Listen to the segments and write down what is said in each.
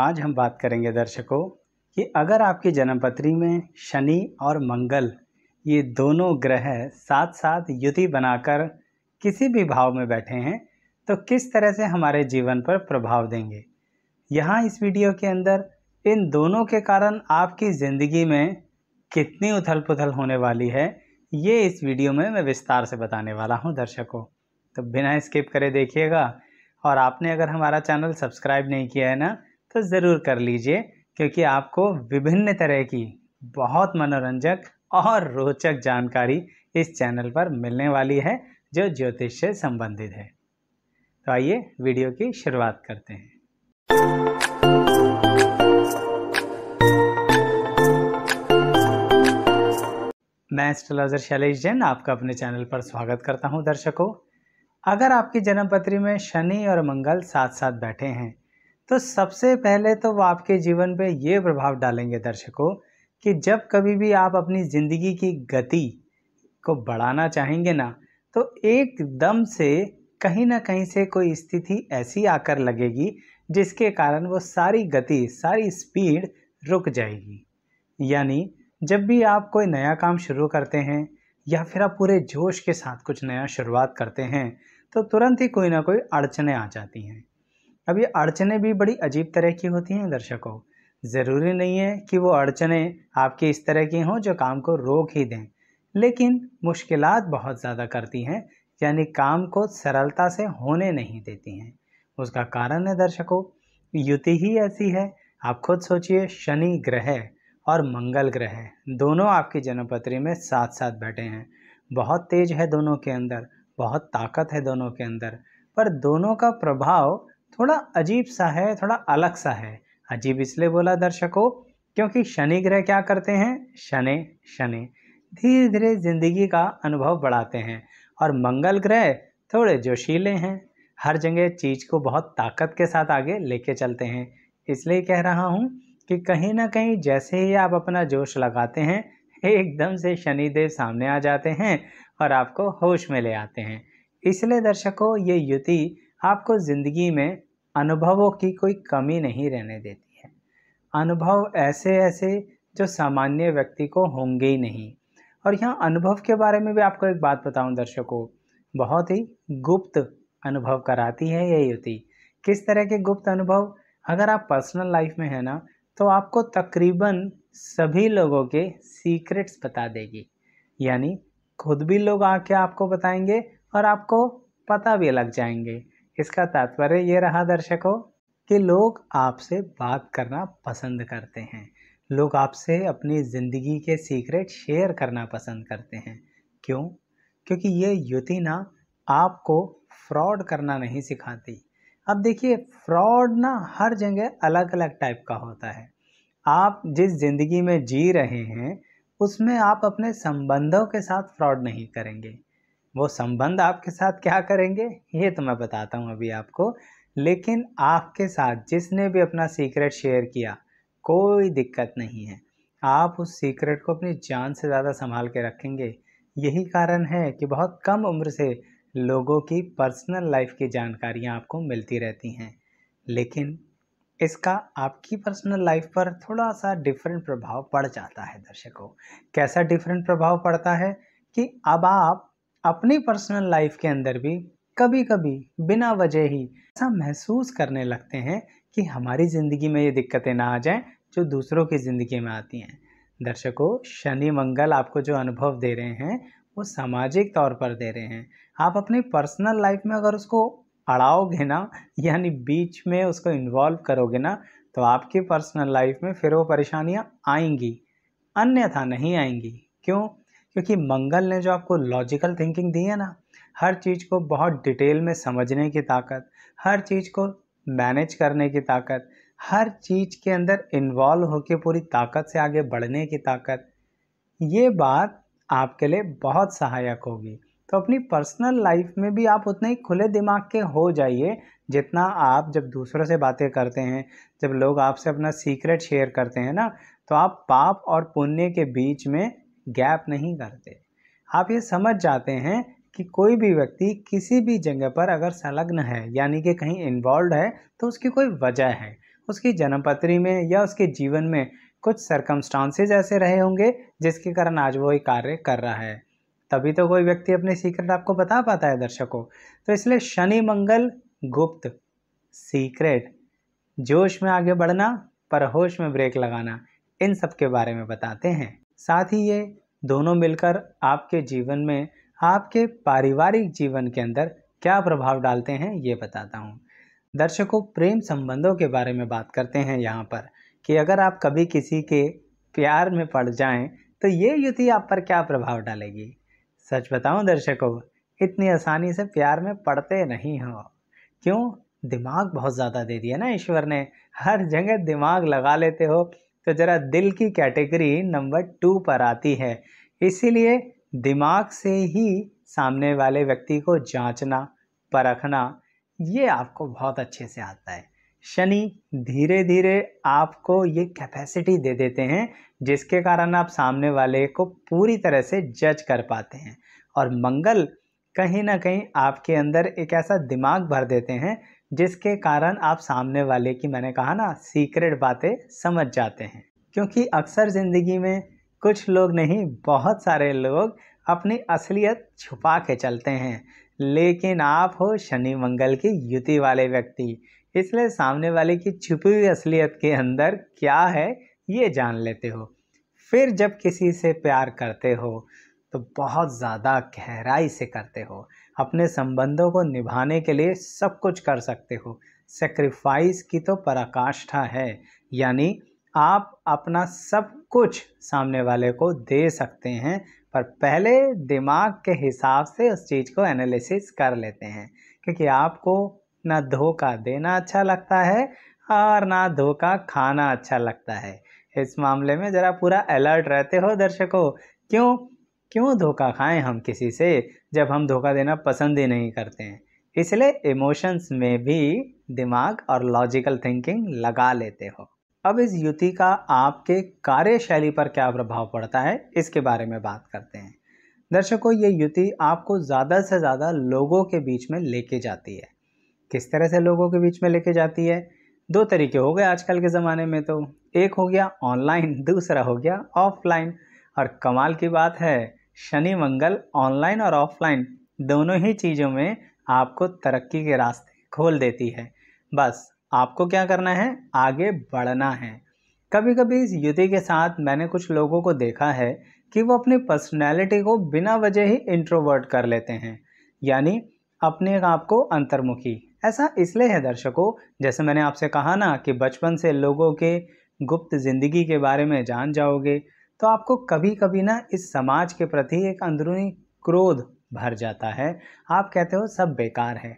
आज हम बात करेंगे दर्शकों कि अगर आपकी जन्मपत्री में शनि और मंगल ये दोनों ग्रह साथ साथ युति बनाकर किसी भी भाव में बैठे हैं तो किस तरह से हमारे जीवन पर प्रभाव देंगे यहाँ इस वीडियो के अंदर इन दोनों के कारण आपकी ज़िंदगी में कितनी उथल पुथल होने वाली है ये इस वीडियो में मैं विस्तार से बताने वाला हूँ दर्शकों तो बिना स्किप करे देखिएगा और आपने अगर हमारा चैनल सब्सक्राइब नहीं किया है ना तो ज़रूर कर लीजिए क्योंकि आपको विभिन्न तरह की बहुत मनोरंजक और रोचक जानकारी इस चैनल पर मिलने वाली है जो ज्योतिष से संबंधित है तो आइए वीडियो की शुरुआत करते हैं मैं एस्ट्रोलॉजर शैलेश जैन आपका अपने चैनल पर स्वागत करता हूं दर्शकों अगर आपकी जन्म पत्री में शनि और मंगल साथ साथ बैठे हैं तो सबसे पहले तो वो आपके जीवन पे ये प्रभाव डालेंगे दर्शकों कि जब कभी भी आप अपनी ज़िंदगी की गति को बढ़ाना चाहेंगे ना तो एकदम से कहीं ना कहीं से कोई स्थिति ऐसी आकर लगेगी जिसके कारण वो सारी गति सारी स्पीड रुक जाएगी यानी जब भी आप कोई नया काम शुरू करते हैं या फिर आप पूरे जोश के साथ कुछ नया शुरुआत करते हैं तो तुरंत ही कोई ना कोई अड़चने आ जाती हैं अब ये अड़चने भी बड़ी अजीब तरह की होती हैं दर्शकों ज़रूरी नहीं है कि वो अड़चने आपके इस तरह की हों जो काम को रोक ही दें लेकिन मुश्किल बहुत ज़्यादा करती हैं यानी काम को सरलता से होने नहीं देती हैं उसका कारण है दर्शकों युति ही ऐसी है आप खुद सोचिए शनि ग्रह और मंगल ग्रह दोनों आपकी जन्मपत्री में साथ साथ बैठे हैं बहुत तेज है दोनों के अंदर बहुत ताकत है दोनों के अंदर पर दोनों का प्रभाव थोड़ा अजीब सा है थोड़ा अलग सा है अजीब इसलिए बोला दर्शकों क्योंकि शनि ग्रह क्या करते हैं शनि शनि धीरे धीरे ज़िंदगी का अनुभव बढ़ाते हैं और मंगल ग्रह थोड़े जोशीले हैं हर जगह चीज़ को बहुत ताकत के साथ आगे लेके चलते हैं इसलिए कह रहा हूँ कि कहीं ना कहीं जैसे ही आप अपना जोश लगाते हैं एकदम से शनिदेव सामने आ जाते हैं और आपको होश में ले आते हैं इसलिए दर्शकों ये युति आपको ज़िंदगी में अनुभवों की कोई कमी नहीं रहने देती है अनुभव ऐसे ऐसे जो सामान्य व्यक्ति को होंगे ही नहीं और यहाँ अनुभव के बारे में भी आपको एक बात बताऊँ दर्शकों बहुत ही गुप्त अनुभव कराती है यह युति किस तरह के गुप्त अनुभव अगर आप पर्सनल लाइफ में है ना तो आपको तकरीबन सभी लोगों के सीक्रेट्स बता देगी यानी खुद भी लोग आके आपको बताएंगे और आपको पता भी लग जाएंगे इसका तात्पर्य ये रहा दर्शकों कि लोग आपसे बात करना पसंद करते हैं लोग आपसे अपनी ज़िंदगी के सीक्रेट शेयर करना पसंद करते हैं क्यों क्योंकि ये युति ना आपको फ्रॉड करना नहीं सिखाती अब देखिए फ्रॉड ना हर जगह अलग अलग टाइप का होता है आप जिस ज़िंदगी में जी रहे हैं उसमें आप अपने संबंधों के साथ फ्रॉड नहीं करेंगे वो संबंध आपके साथ क्या करेंगे ये तो मैं बताता हूँ अभी आपको लेकिन आपके साथ जिसने भी अपना सीक्रेट शेयर किया कोई दिक्कत नहीं है आप उस सीक्रेट को अपनी जान से ज़्यादा संभाल के रखेंगे यही कारण है कि बहुत कम उम्र से लोगों की पर्सनल लाइफ की जानकारियाँ आपको मिलती रहती हैं लेकिन इसका आपकी पर्सनल लाइफ पर थोड़ा सा डिफरेंट प्रभाव पड़ जाता है दर्शकों कैसा डिफरेंट प्रभाव पड़ता है कि अब आप अपनी पर्सनल लाइफ के अंदर भी कभी कभी बिना वजह ही ऐसा महसूस करने लगते हैं कि हमारी ज़िंदगी में ये दिक्कतें ना आ जाएं जो दूसरों की ज़िंदगी में आती हैं दर्शकों शनि मंगल आपको जो अनुभव दे रहे हैं वो सामाजिक तौर पर दे रहे हैं आप अपनी पर्सनल लाइफ में अगर उसको अड़ाओगे ना यानी बीच में उसको इन्वॉल्व करोगे ना तो आपकी पर्सनल लाइफ में फिर वो परेशानियाँ आएंगी अन्यथा नहीं आएंगी क्यों क्योंकि मंगल ने जो आपको लॉजिकल थिंकिंग दी है ना हर चीज़ को बहुत डिटेल में समझने की ताकत हर चीज़ को मैनेज करने की ताकत हर चीज़ के अंदर इन्वॉल्व होकर पूरी ताकत से आगे बढ़ने की ताकत ये बात आपके लिए बहुत सहायक होगी तो अपनी पर्सनल लाइफ में भी आप उतने ही खुले दिमाग के हो जाइए जितना आप जब दूसरों से बातें करते हैं जब लोग आपसे अपना सीक्रेट शेयर करते हैं ना तो आप पाप और पुण्य के बीच में गैप नहीं करते आप ये समझ जाते हैं कि कोई भी व्यक्ति किसी भी जगह पर अगर संलग्न है यानी कि कहीं इन्वॉल्व है तो उसकी कोई वजह है उसकी जन्मपत्री में या उसके जीवन में कुछ सरकमस्टांसेज ऐसे रहे होंगे जिसके कारण आज वो ये कार्य कर रहा है तभी तो कोई व्यक्ति अपने सीक्रेट आपको बता पाता है दर्शकों तो इसलिए शनि मंगल गुप्त सीक्रेट जोश में आगे बढ़ना पर होश में ब्रेक लगाना इन सब के बारे में बताते हैं साथ ही ये दोनों मिलकर आपके जीवन में आपके पारिवारिक जीवन के अंदर क्या प्रभाव डालते हैं ये बताता हूँ दर्शकों प्रेम संबंधों के बारे में बात करते हैं यहाँ पर कि अगर आप कभी किसी के प्यार में पड़ जाएं तो ये युति आप पर क्या प्रभाव डालेगी सच बताऊं दर्शकों इतनी आसानी से प्यार में पड़ते नहीं हो क्यों दिमाग बहुत ज़्यादा दे दिया ना ईश्वर ने हर जगह दिमाग लगा लेते हो तो ज़रा दिल की कैटेगरी नंबर टू पर आती है इसीलिए दिमाग से ही सामने वाले व्यक्ति को जांचना परखना ये आपको बहुत अच्छे से आता है शनि धीरे धीरे आपको ये कैपेसिटी दे देते हैं जिसके कारण आप सामने वाले को पूरी तरह से जज कर पाते हैं और मंगल कहीं ना कहीं आपके अंदर एक ऐसा दिमाग भर देते हैं जिसके कारण आप सामने वाले की मैंने कहा ना सीक्रेट बातें समझ जाते हैं क्योंकि अक्सर ज़िंदगी में कुछ लोग नहीं बहुत सारे लोग अपनी असलियत छुपा के चलते हैं लेकिन आप हो शनि मंगल की युति वाले व्यक्ति इसलिए सामने वाले की छुपी हुई असलियत के अंदर क्या है ये जान लेते हो फिर जब किसी से प्यार करते हो तो बहुत ज़्यादा गहराई से करते हो अपने संबंधों को निभाने के लिए सब कुछ कर सकते हो सेक्रीफाइस की तो पराकाष्ठा है यानी आप अपना सब कुछ सामने वाले को दे सकते हैं पर पहले दिमाग के हिसाब से उस चीज़ को एनालिसिस कर लेते हैं क्योंकि आपको ना धोखा देना अच्छा लगता है और ना धोखा खाना अच्छा लगता है इस मामले में ज़रा पूरा अलर्ट रहते हो दर्शकों क्यों क्यों धोखा खाएं हम किसी से जब हम धोखा देना पसंद ही नहीं करते हैं इसलिए इमोशंस में भी दिमाग और लॉजिकल थिंकिंग लगा लेते हो अब इस युति का आपके कार्यशैली पर क्या प्रभाव पड़ता है इसके बारे में बात करते हैं दर्शकों ये युति आपको ज़्यादा से ज़्यादा लोगों के बीच में लेके जाती है किस तरह से लोगों के बीच में लेके जाती है दो तरीके हो गए आजकल के ज़माने में तो एक हो गया ऑनलाइन दूसरा हो गया ऑफलाइन और कमाल की बात है शनि मंगल ऑनलाइन और ऑफलाइन दोनों ही चीज़ों में आपको तरक्की के रास्ते खोल देती है बस आपको क्या करना है आगे बढ़ना है कभी कभी इस युति के साथ मैंने कुछ लोगों को देखा है कि वो अपनी पर्सनैलिटी को बिना वजह ही इंट्रोवर्ट कर लेते हैं यानी अपने आप को अंतर्मुखी ऐसा इसलिए है दर्शकों जैसे मैंने आपसे कहा ना कि बचपन से लोगों के गुप्त ज़िंदगी के बारे में जान जाओगे तो आपको कभी कभी ना इस समाज के प्रति एक अंदरूनी क्रोध भर जाता है आप कहते हो सब बेकार है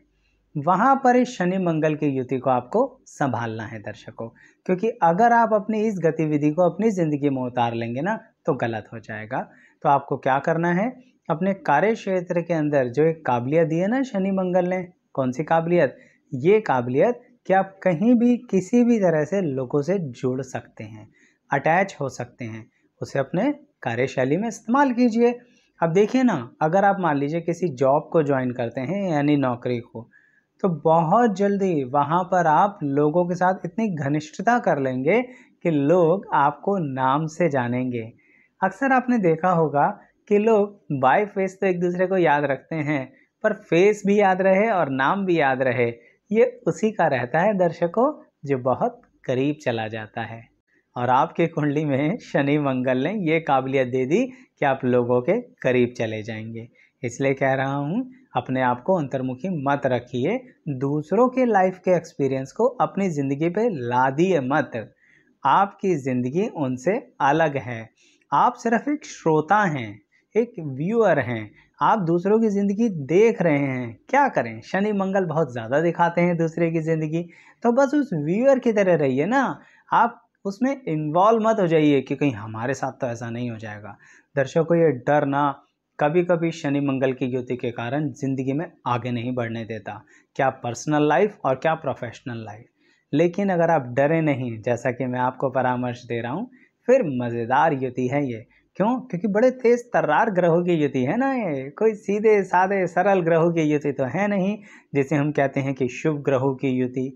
वहाँ पर इस शनि मंगल की युति को आपको संभालना है दर्शकों क्योंकि अगर आप अपनी इस गतिविधि को अपनी ज़िंदगी में उतार लेंगे ना तो गलत हो जाएगा तो आपको क्या करना है अपने कार्य क्षेत्र के अंदर जो एक काबिलियत दी है ना शनि मंगल ने कौन सी काबिलियत ये काबिलियत कि आप कहीं भी किसी भी तरह से लोगों से जुड़ सकते हैं अटैच हो सकते हैं उसे अपने कार्यशैली में इस्तेमाल कीजिए अब देखिए ना अगर आप मान लीजिए किसी जॉब को ज्वाइन करते हैं यानी नौकरी को तो बहुत जल्दी वहाँ पर आप लोगों के साथ इतनी घनिष्ठता कर लेंगे कि लोग आपको नाम से जानेंगे अक्सर आपने देखा होगा कि लोग बाय फेस तो एक दूसरे को याद रखते हैं पर फेस भी याद रहे और नाम भी याद रहे ये उसी का रहता है दर्शकों जो बहुत करीब चला जाता है और आपके कुंडली में शनि मंगल ने ये काबिलियत दे दी कि आप लोगों के करीब चले जाएंगे इसलिए कह रहा हूँ अपने आप को अंतर्मुखी मत रखिए दूसरों के लाइफ के एक्सपीरियंस को अपनी ज़िंदगी पे ला दिए मत आपकी ज़िंदगी उनसे अलग है आप सिर्फ एक श्रोता हैं एक व्यूअर हैं आप दूसरों की ज़िंदगी देख रहे हैं क्या करें शनि मंगल बहुत ज़्यादा दिखाते हैं दूसरे की ज़िंदगी तो बस उस व्यूअर की तरह रहिए ना आप उसमें इन्वॉल्व मत हो जाइए कि कहीं हमारे साथ तो ऐसा नहीं हो जाएगा दर्शकों ये डर ना कभी कभी शनि मंगल की युति के कारण ज़िंदगी में आगे नहीं बढ़ने देता क्या पर्सनल लाइफ और क्या प्रोफेशनल लाइफ लेकिन अगर आप डरे नहीं जैसा कि मैं आपको परामर्श दे रहा हूँ फिर मज़ेदार युति है ये क्यों क्योंकि बड़े तेज़ तर्रार ग्रहों की युति है ना ये कोई सीधे सादे सरल ग्रहों की युति तो है नहीं जिसे हम कहते हैं कि शुभ ग्रहों की युति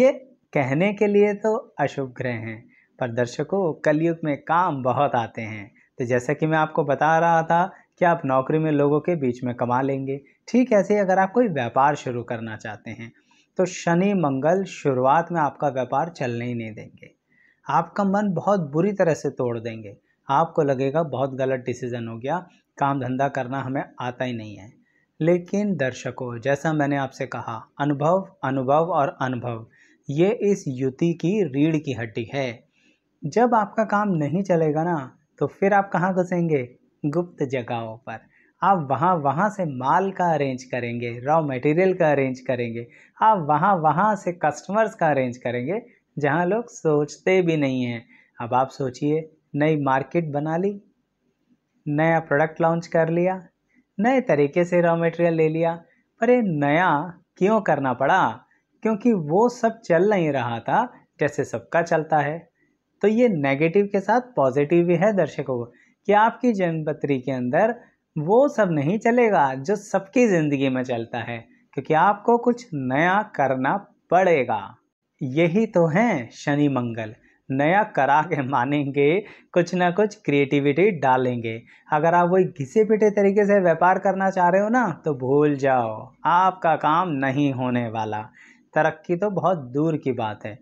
ये कहने के लिए तो अशुभ ग्रह हैं पर दर्शकों कलयुग में काम बहुत आते हैं तो जैसा कि मैं आपको बता रहा था कि आप नौकरी में लोगों के बीच में कमा लेंगे ठीक ऐसे ही अगर आप कोई व्यापार शुरू करना चाहते हैं तो शनि मंगल शुरुआत में आपका व्यापार चलने ही नहीं देंगे आपका मन बहुत बुरी तरह से तोड़ देंगे आपको लगेगा बहुत गलत डिसीज़न हो गया काम धंधा करना हमें आता ही नहीं है लेकिन दर्शकों जैसा मैंने आपसे कहा अनुभव अनुभव और अनुभव ये इस युति की रीढ़ की हड्डी है जब आपका काम नहीं चलेगा ना तो फिर आप कहाँ घुसेंगे गुप्त जगहों पर आप वहाँ वहाँ से माल का अरेंज करेंगे रॉ मटेरियल का अरेंज करेंगे आप वहाँ वहाँ से कस्टमर्स का अरेंज करेंगे जहाँ लोग सोचते भी नहीं हैं अब आप सोचिए नई मार्केट बना ली नया प्रोडक्ट लॉन्च कर लिया नए तरीके से रॉ मटेरियल ले लिया पर ये नया क्यों करना पड़ा क्योंकि वो सब चल नहीं रहा था जैसे सबका चलता है तो ये नेगेटिव के साथ पॉजिटिव भी है दर्शकों कि आपकी जन्मपत्री के अंदर वो सब नहीं चलेगा जो सबकी ज़िंदगी में चलता है क्योंकि आपको कुछ नया करना पड़ेगा यही तो हैं शनि मंगल नया करा के मानेंगे कुछ ना कुछ क्रिएटिविटी डालेंगे अगर आप वही घिसे पिटे तरीके से व्यापार करना चाह रहे हो ना तो भूल जाओ आपका काम नहीं होने वाला तरक्की तो बहुत दूर की बात है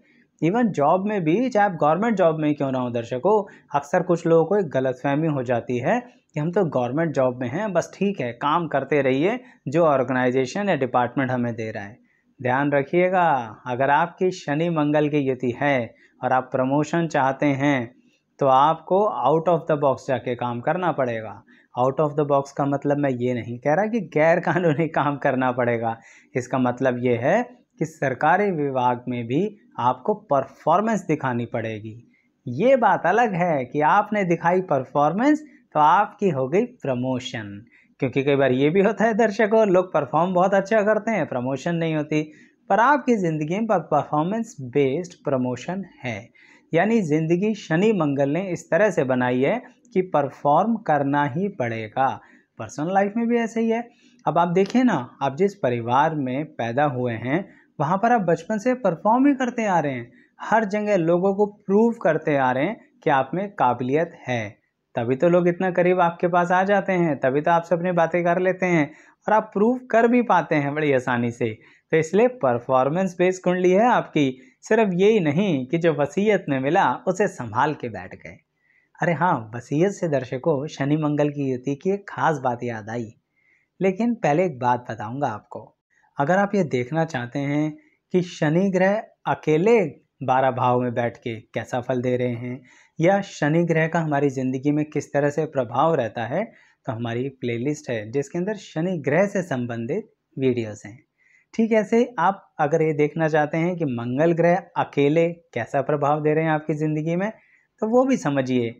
इवन जॉब में भी चाहे आप गवर्नमेंट जॉब में ही क्यों ना हो दर्शकों अक्सर कुछ लोगों को एक गलतफहमी हो जाती है कि हम तो गवर्नमेंट जॉब में हैं बस ठीक है काम करते रहिए जो ऑर्गेनाइजेशन या डिपार्टमेंट हमें दे रहा है ध्यान रखिएगा अगर आपकी शनि मंगल की युति है और आप प्रमोशन चाहते हैं तो आपको आउट ऑफ द बॉक्स जाके काम करना पड़ेगा आउट ऑफ द बॉक्स का मतलब मैं ये नहीं कह रहा कि गैर कानूनी काम करना पड़ेगा इसका मतलब ये है कि सरकारी विभाग में भी आपको परफॉर्मेंस दिखानी पड़ेगी ये बात अलग है कि आपने दिखाई परफॉर्मेंस तो आपकी हो गई प्रमोशन क्योंकि कई बार ये भी होता है दर्शकों लोग परफॉर्म बहुत अच्छा करते हैं प्रमोशन नहीं होती पर आपकी ज़िंदगी में परफॉर्मेंस बेस्ड प्रमोशन है यानी ज़िंदगी शनि मंगल ने इस तरह से बनाई है कि परफॉर्म करना ही पड़ेगा पर्सनल लाइफ में भी ऐसे ही है अब आप देखिए ना आप जिस परिवार में पैदा हुए हैं वहाँ पर आप बचपन से परफॉर्म ही करते आ रहे हैं हर जगह लोगों को प्रूव करते आ रहे हैं कि आप में काबिलियत है तभी तो लोग इतना करीब आपके पास आ जाते हैं तभी तो आपसे अपनी बातें कर लेते हैं और आप प्रूव कर भी पाते हैं बड़ी आसानी से तो इसलिए परफॉर्मेंस बेस्ड कुंडली है आपकी सिर्फ यही नहीं कि जो वसीयत में मिला उसे संभाल के बैठ गए अरे हाँ वसीयत से दर्शकों शनि मंगल की युति की एक खास बात याद आई लेकिन पहले एक बात बताऊंगा आपको अगर आप ये देखना चाहते हैं कि शनि ग्रह अकेले बारह भाव में बैठ के कैसा फल दे रहे हैं या शनि ग्रह का हमारी ज़िंदगी में किस तरह से प्रभाव रहता है तो हमारी प्लेलिस्ट है जिसके अंदर शनि ग्रह से संबंधित वीडियोस हैं ठीक ऐसे आप अगर ये देखना चाहते हैं कि मंगल ग्रह अकेले कैसा प्रभाव दे रहे हैं आपकी ज़िंदगी में तो वो भी समझिए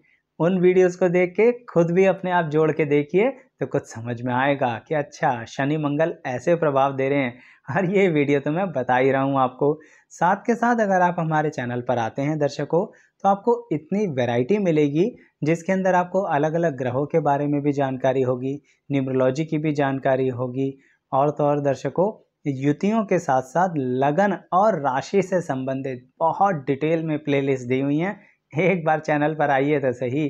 उन वीडियोस को देख के खुद भी अपने आप जोड़ के देखिए तो कुछ समझ में आएगा कि अच्छा शनि मंगल ऐसे प्रभाव दे रहे हैं हर ये वीडियो तो मैं बता ही रहा हूँ आपको साथ के साथ अगर आप हमारे चैनल पर आते हैं दर्शकों तो आपको इतनी वैरायटी मिलेगी जिसके अंदर आपको अलग अलग ग्रहों के बारे में भी जानकारी होगी न्यूमरोलॉजी की भी जानकारी होगी और तो और दर्शकों युतियों के साथ साथ लगन और राशि से संबंधित बहुत डिटेल में प्लेलिस्ट दी हुई हैं एक बार चैनल पर आइए तो सही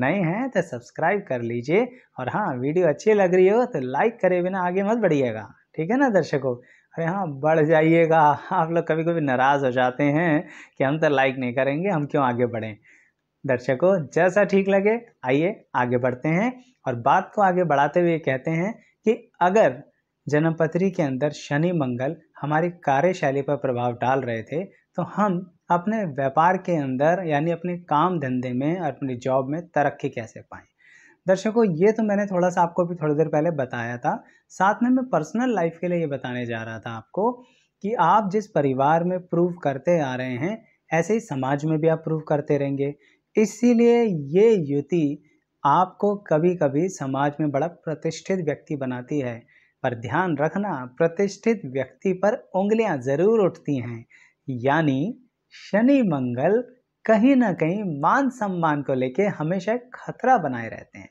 नए हैं तो सब्सक्राइब कर लीजिए और हाँ वीडियो अच्छी लग रही हो तो लाइक करे बिना आगे मत बढ़िएगा ठीक है ना दर्शकों अरे हाँ बढ़ जाइएगा आप लोग कभी कभी नाराज़ हो जाते हैं कि हम तो लाइक नहीं करेंगे हम क्यों आगे बढ़ें दर्शकों जैसा ठीक लगे आइए आगे बढ़ते हैं और बात को आगे बढ़ाते हुए कहते हैं कि अगर जन्मपत्री के अंदर शनि मंगल हमारी कार्यशैली पर प्रभाव डाल रहे थे तो हम अपने व्यापार के अंदर यानी अपने काम धंधे में अपनी जॉब में तरक्की कैसे पाएँ दर्शकों ये तो मैंने थोड़ा सा आपको भी थोड़ी देर पहले बताया था साथ में मैं पर्सनल लाइफ के लिए ये बताने जा रहा था आपको कि आप जिस परिवार में प्रूव करते आ रहे हैं ऐसे ही समाज में भी आप प्रूव करते रहेंगे इसीलिए ये युति आपको कभी कभी समाज में बड़ा प्रतिष्ठित व्यक्ति बनाती है पर ध्यान रखना प्रतिष्ठित व्यक्ति पर उंगलियां ज़रूर उठती हैं यानी शनि मंगल कहीं ना कहीं मान सम्मान को लेके हमेशा एक खतरा बनाए रहते हैं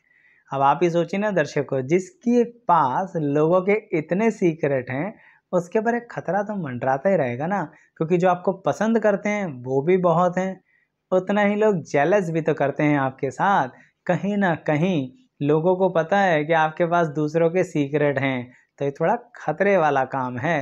अब आप ही सोचिए ना दर्शकों जिसके पास लोगों के इतने सीक्रेट हैं उसके पर एक खतरा तो मंडराता ही रहेगा ना क्योंकि जो आपको पसंद करते हैं वो भी बहुत हैं उतना ही लोग जेलस भी तो करते हैं आपके साथ कहीं ना कहीं लोगों को पता है कि आपके पास दूसरों के सीक्रेट हैं तो ये थोड़ा खतरे वाला काम है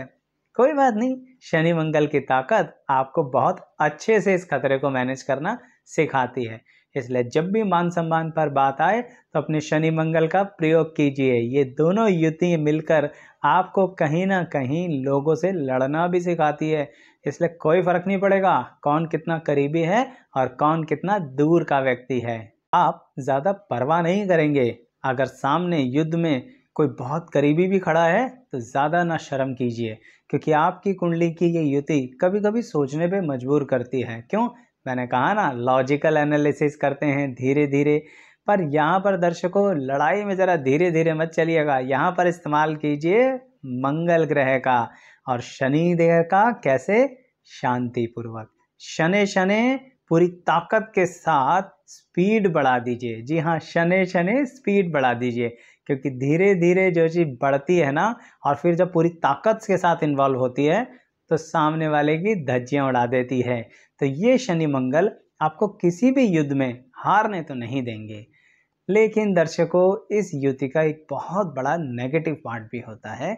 कोई बात नहीं शनि मंगल की ताकत आपको बहुत अच्छे से इस खतरे को मैनेज करना सिखाती है इसलिए जब भी मान सम्मान पर बात आए तो अपने शनि मंगल का प्रयोग कीजिए ये दोनों युति मिलकर आपको कहीं ना कहीं लोगों से लड़ना भी सिखाती है इसलिए कोई फर्क नहीं पड़ेगा कौन कितना करीबी है और कौन कितना दूर का व्यक्ति है आप ज़्यादा परवाह नहीं करेंगे अगर सामने युद्ध में कोई बहुत करीबी भी खड़ा है तो ज़्यादा ना शर्म कीजिए क्योंकि आपकी कुंडली की ये युति कभी कभी सोचने पे मजबूर करती है क्यों मैंने कहा ना लॉजिकल एनालिसिस करते हैं धीरे धीरे पर यहाँ पर दर्शकों लड़ाई में ज़रा धीरे धीरे मत चलिएगा यहाँ पर इस्तेमाल कीजिए मंगल ग्रह का और शनि देह का कैसे शांतिपूर्वक शनि शनि पूरी ताकत के साथ स्पीड बढ़ा दीजिए जी हाँ शनि शनि स्पीड बढ़ा दीजिए क्योंकि धीरे धीरे जो चीज़ बढ़ती है ना और फिर जब पूरी ताकत के साथ इन्वॉल्व होती है तो सामने वाले की धज्जियाँ उड़ा देती है तो ये शनि मंगल आपको किसी भी युद्ध में हारने तो नहीं देंगे लेकिन दर्शकों इस युति का एक बहुत बड़ा नेगेटिव पार्ट भी होता है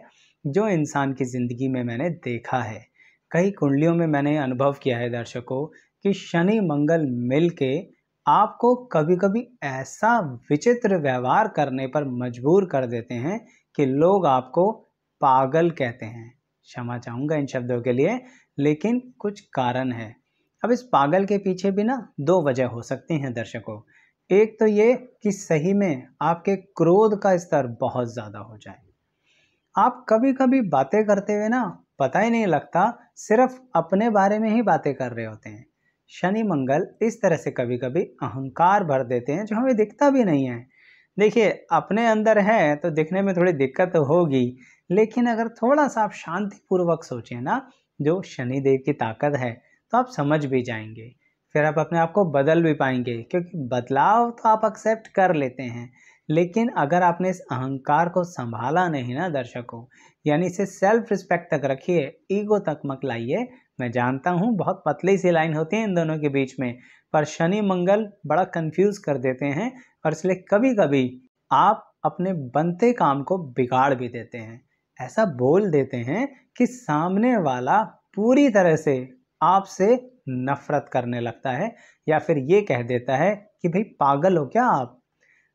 जो इंसान की ज़िंदगी में मैंने देखा है कई कुंडलियों में मैंने अनुभव किया है दर्शकों कि शनि मंगल मिल के आपको कभी कभी ऐसा विचित्र व्यवहार करने पर मजबूर कर देते हैं कि लोग आपको पागल कहते हैं क्षमा चाहूँगा इन शब्दों के लिए लेकिन कुछ कारण है अब इस पागल के पीछे भी ना दो वजह हो सकती हैं दर्शकों एक तो ये कि सही में आपके क्रोध का स्तर बहुत ज़्यादा हो जाए आप कभी कभी बातें करते हुए ना पता ही नहीं लगता सिर्फ अपने बारे में ही बातें कर रहे होते हैं शनि मंगल इस तरह से कभी कभी अहंकार भर देते हैं जो हमें दिखता भी नहीं है देखिए अपने अंदर है तो दिखने में थोड़ी दिक्कत होगी लेकिन अगर थोड़ा सा आप शांतिपूर्वक सोचें ना जो शनिदेव की ताकत है तो आप समझ भी जाएंगे फिर आप अपने आप को बदल भी पाएंगे क्योंकि बदलाव तो आप एक्सेप्ट कर लेते हैं लेकिन अगर आपने इस अहंकार को संभाला नहीं ना दर्शकों यानी इसे सेल्फ रिस्पेक्ट तक रखिए ईगो तक मक लाइए मैं जानता हूँ बहुत पतली सी लाइन होती है इन दोनों के बीच में पर शनि मंगल बड़ा कंफ्यूज कर देते हैं और इसलिए कभी कभी आप अपने बनते काम को बिगाड़ भी देते हैं ऐसा बोल देते हैं कि सामने वाला पूरी तरह से आपसे नफरत करने लगता है या फिर ये कह देता है कि भाई पागल हो क्या आप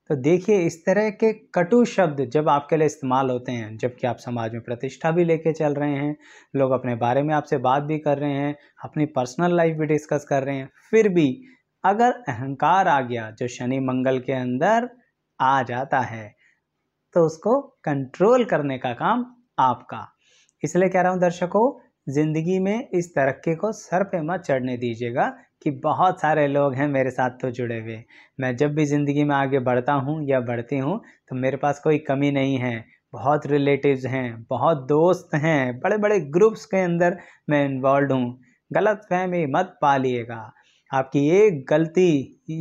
तो देखिए इस तरह के कटु शब्द जब आपके लिए इस्तेमाल होते हैं जबकि आप समाज में प्रतिष्ठा भी लेके चल रहे हैं लोग अपने बारे में आपसे बात भी कर रहे हैं अपनी पर्सनल लाइफ भी डिस्कस कर रहे हैं फिर भी अगर अहंकार आ गया जो शनि मंगल के अंदर आ जाता है तो उसको कंट्रोल करने का काम आपका इसलिए कह रहा हूँ दर्शकों ज़िंदगी में इस तरक्की को सर पे मत चढ़ने दीजिएगा कि बहुत सारे लोग हैं मेरे साथ तो जुड़े हुए मैं जब भी ज़िंदगी में आगे बढ़ता हूँ या बढ़ती हूँ तो मेरे पास कोई कमी नहीं है बहुत रिलेटिव्स हैं बहुत दोस्त हैं बड़े बड़े ग्रुप्स के अंदर मैं इन्वॉल्व हूँ गलत फहमी मत पालिएगा आपकी एक गलती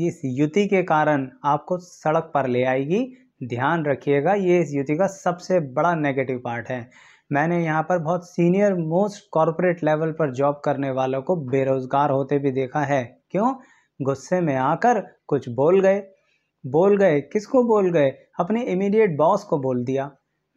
इस युति के कारण आपको सड़क पर ले आएगी ध्यान रखिएगा ये इस युति का सबसे बड़ा नेगेटिव पार्ट है मैंने यहाँ पर बहुत सीनियर मोस्ट कॉरपोरेट लेवल पर जॉब करने वालों को बेरोज़गार होते भी देखा है क्यों गुस्से में आकर कुछ बोल गए बोल गए किसको बोल गए अपने इमीडिएट बॉस को बोल दिया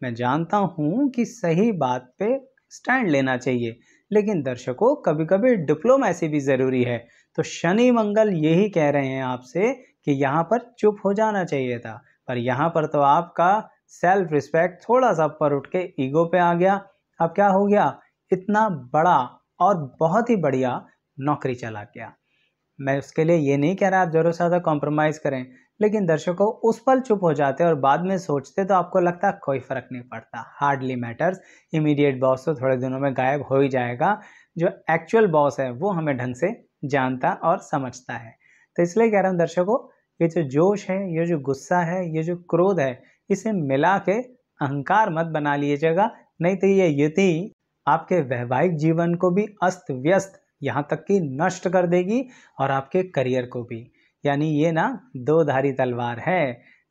मैं जानता हूँ कि सही बात पे स्टैंड लेना चाहिए लेकिन दर्शकों कभी कभी डिप्लोमेसी भी ज़रूरी है तो शनि मंगल यही कह रहे हैं आपसे कि यहाँ पर चुप हो जाना चाहिए था पर यहाँ पर तो आपका सेल्फ रिस्पेक्ट थोड़ा सा पर उठ के ईगो पे आ गया अब क्या हो गया इतना बड़ा और बहुत ही बढ़िया नौकरी चला गया मैं उसके लिए ये नहीं कह रहा आप ज़रूर से ज़्यादा कॉम्प्रोमाइज़ करें लेकिन दर्शकों उस पल चुप हो जाते और बाद में सोचते तो आपको लगता कोई फ़र्क नहीं पड़ता हार्डली मैटर्स इमीडिएट बॉस तो थोड़े दिनों में गायब हो ही जाएगा जो एक्चुअल बॉस है वो हमें ढंग से जानता और समझता है तो इसलिए कह रहा हूँ दर्शकों ये जो जोश है ये जो गुस्सा है ये जो क्रोध है इसे मिला के अहंकार मत बना लीजिएगा नहीं तो ये युति आपके वैवाहिक जीवन को भी अस्त व्यस्त यहाँ तक कि नष्ट कर देगी और आपके करियर को भी यानी ये ना दो धारी तलवार है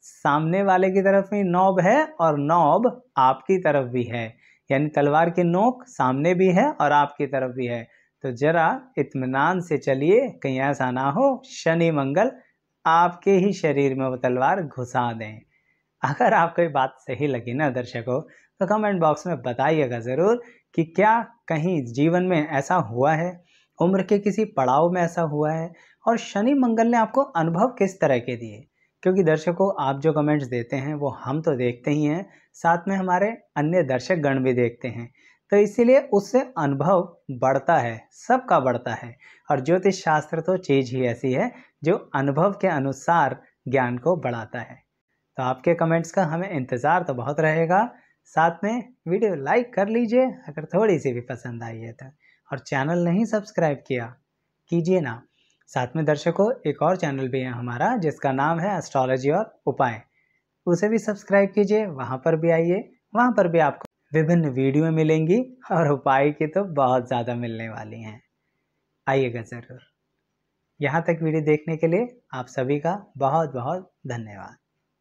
सामने वाले की तरफ भी नॉब है और नॉब आपकी तरफ भी है यानी तलवार की नोक सामने भी है और आपकी तरफ भी है तो जरा इत्मीनान से चलिए कहीं ऐसा ना हो शनि मंगल आपके ही शरीर में वो तलवार घुसा दें अगर आपको ये बात सही लगी ना दर्शकों तो कमेंट बॉक्स में बताइएगा ज़रूर कि क्या कहीं जीवन में ऐसा हुआ है उम्र के किसी पड़ाव में ऐसा हुआ है और शनि मंगल ने आपको अनुभव किस तरह के दिए क्योंकि दर्शकों आप जो कमेंट्स देते हैं वो हम तो देखते ही हैं साथ में हमारे अन्य दर्शक गण भी देखते हैं तो इसीलिए उससे अनुभव बढ़ता है सबका बढ़ता है और ज्योतिष शास्त्र तो चीज़ ही ऐसी है जो अनुभव के अनुसार ज्ञान को बढ़ाता है तो आपके कमेंट्स का हमें इंतज़ार तो बहुत रहेगा साथ में वीडियो लाइक कर लीजिए अगर थोड़ी सी भी पसंद आई है तो और चैनल नहीं सब्सक्राइब किया कीजिए ना साथ में दर्शकों एक और चैनल भी है हमारा जिसका नाम है एस्ट्रोलॉजी और उपाय उसे भी सब्सक्राइब कीजिए वहाँ पर भी आइए वहाँ पर भी आपको विभिन्न वीडियो मिलेंगी और उपाय की तो बहुत ज़्यादा मिलने वाली हैं आइएगा ज़रूर यहाँ तक वीडियो देखने के लिए आप सभी का बहुत बहुत धन्यवाद